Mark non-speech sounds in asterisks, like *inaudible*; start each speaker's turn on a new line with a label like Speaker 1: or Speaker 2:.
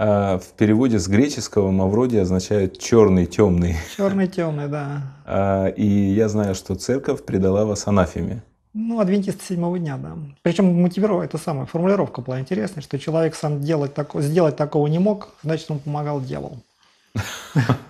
Speaker 1: А, в переводе с греческого мавроди означает черный, темный.
Speaker 2: Черный, темный,
Speaker 3: да.
Speaker 1: А, и я знаю, что церковь предала вас анафеме.
Speaker 3: Ну, адвентист седьмого дня, да. Причем мотивировал, это самая формулировка была интересная, что человек сам делать тако, сделать такого не мог, значит, он помогал делал. *laughs*